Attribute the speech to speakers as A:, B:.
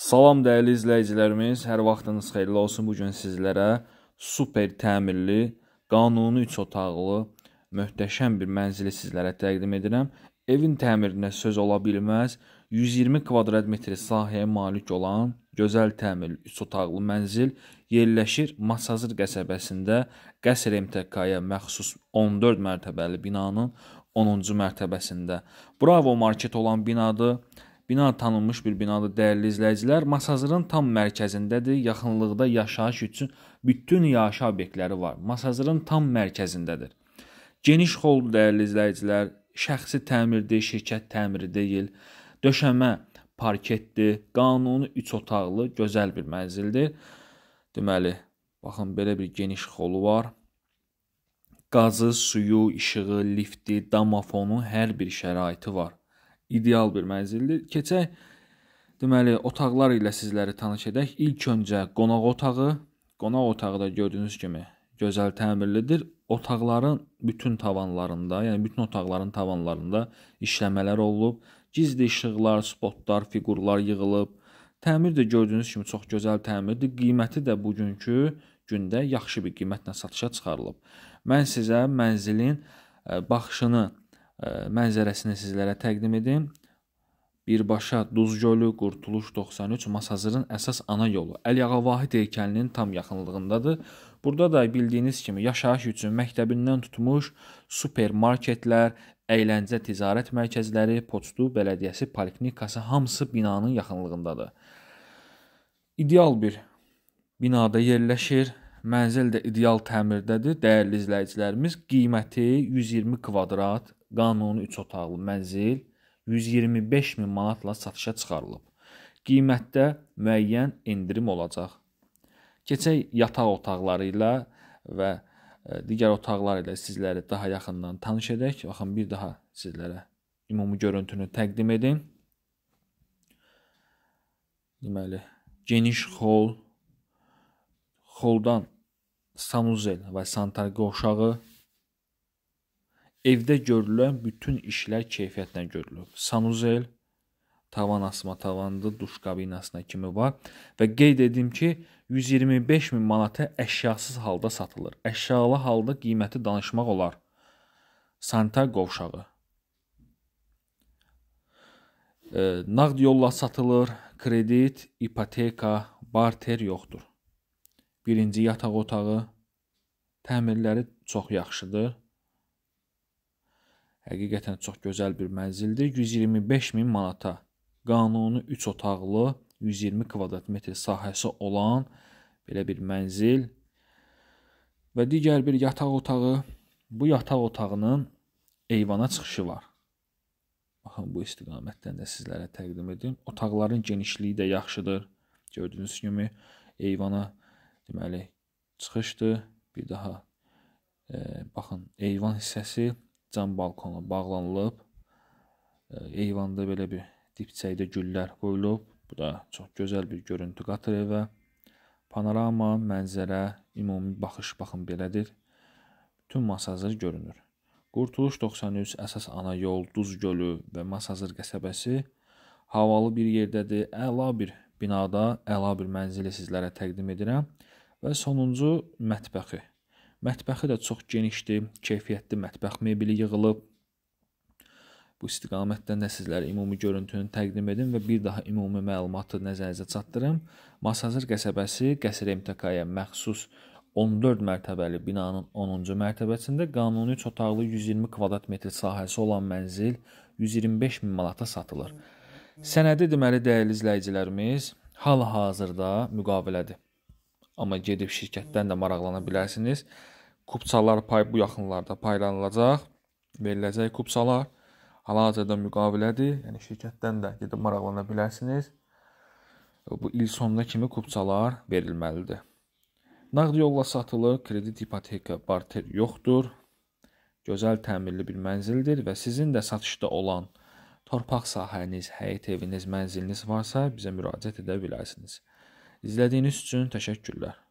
A: Salam dəyərli izləyicilərimiz, hər vaxtınız xeyirli olsun. Bu gün sizlərə super təmirli, qanuni 3 otaqlı möhtəşəm bir mənzili sizlərə təqdim edirəm. Evin təmirinə söz ola bilməz, 120 kvadrat metr sahəyə malik olan gözəl təmirli 3 otaqlı mənzil yerləşir Masazır qəsəbəsində Qəsr MTK-ya məxsus 14 mərtəbəli binanın 10-cu mərtəbəsində. Bravo market olan binadır Bina tanınmış bir binadır dəyərli izləyicilər. Masazırın tam mərkəzindədir. Yaxınlıqda yaşayış üçün bütün yaşayış obyektləri var. Masazırın tam mərkəzindədir. Geniş xoldur dəyərli izləyicilər. Şəxsi təmirdir, şirkət təmiri deyil. Döşəmə parketdir. Qanuni 3 otaqlı gözəl bir mənzildir. Deməli, baxın belə bir geniş xolu var. Qazı, suyu, işığı, lifti, damafonu hər bir şəraiti var ideal bir mənzildir. Keçək deməli otaqlar ilə sizləri tanış edək. İlk öncə qonaq otağı. Qonaq otağı da gördüyünüz kimi gözəl təmirlidir. Otaqların bütün tavanlarında, yəni bütün otaqların tavanlarında işləmələr olunub. Gizli işıqlar, spotlar, fiqurlar yığılıb. Təmir də gördüyünüz kimi çox gözəl təmirdir. Qiyməti də bugünkü gündə yaxşı bir qiymətlə satışa çıxarılıb. Mən sizə mənzilin e, baxışını mənzərəsini sizlərə təqdim edim. Birbaşa Duz gölü, Qurtuluş 93 Masazırın əsas ana yolu Əliağa Vahid heykəlinin tam yaxınlığındadır. Burada da bildiyiniz kimi yaşayış üçün məktəbindən tutmuş supermarketlər, əyləncə ticarət mərkəzləri, poçtu, bələdiyyəsi, poliklinikası hamısı binanın yaxınlığındadır. İdeal bir binada yerləşir. Mənzil də ideal təmirdədir. Dəyərli izləyicilərimiz, qiyməti 120 kvadrat, qanuni 3 otaqlı mənzil 125 min manatla satışa çıxarılıb. Qiymətdə müəyyən endirim olacaq. Keçək yataq otaqları ilə və e, digər otaqlar ilə sizləri daha yaxından tanış edək. Baxın bir daha sizlərə ümumi görüntünü təqdim edin. Deməli, geniş hol, Xoldan Sanuzel və Santargo uşağı evdə görülən bütün işlər keyfiyyətlə görülüb. Sanuzel tavan asma tavandı, duş kabinasına kimi var və qeyd edim ki, 125 min manata əşyasız halda satılır. Əşyalı halda qiyməti danışmaq olar. Santargo uşağı nağd yolla satılır, kredit, ipoteka, barter yoxdur birinci yataq otağı təmirləri çox yaxşıdır. Həqiqətən çox gözəl bir mənzildir. 125 min manata qanuni 3 otaqlı 120 kvadrat metr sahəsi olan belə bir mənzil və digər bir yataq otağı. Bu yataq otağının eyvana çıxışı var. Baxın bu istiqamətdən də sizlərə təqdim edim. Otaqların genişliyi də yaxşıdır. Gördüyünüz kimi eyvana deməli çıxışdır. Bir daha e, baxın, eyvan hissəsi cam balkonla bağlanılıb. E, eyvanda belə bir dipçəkdə güllər qoyulub. Bu da çox gözəl bir görüntü qatır evə. Panorama, mənzərə, ümumi baxış baxın belədir. Bütün masazır görünür. Qurtuluş 93 əsas ana yol Duz gölü və Masazır qəsəbəsi havalı bir yerdədir. Əla bir binada, əla bir mənzili sizlərə təqdim edirəm. Və sonuncu mətbəxi. Mətbəxi də çox genişdir, keyfiyyətli mətbəx mebeli yığılıb. Bu istiqamətdən də sizlərə ümumi görüntünü təqdim edim və bir daha ümumi məlumatı nəzərinizə çatdırım. Masazır qəsəbəsi Qəsr MTK-ya məxsus 14 mərtəbəli binanın 10-cu mərtəbəsində qanuni 3 otaqlı 120 kvadrat metr sahəsi olan mənzil 125 min manata satılır. Sənədi deməli dəyərli izləyicilərimiz hal-hazırda müqavilədir. Amma gedib şirkətdən də maraqlana bilərsiniz. Kupçalar pay bu yaxınlarda paylanılacaq, veriləcək kupçalar hal-hazırda müqavilədir. Yəni şirkətdən də gedib maraqlana bilərsiniz. Bu il sonuna kimi kupçalar verilməlidir. Nağd yolla satılır, kredit, ipoteka, barter yoxdur. Gözəl təmirli bir mənzildir və sizin də satışda olan torpaq sahəniz, həyət eviniz, mənziliniz varsa, bizə müraciət edə bilərsiniz. İzlədiyiniz üçün təşəkkürlər.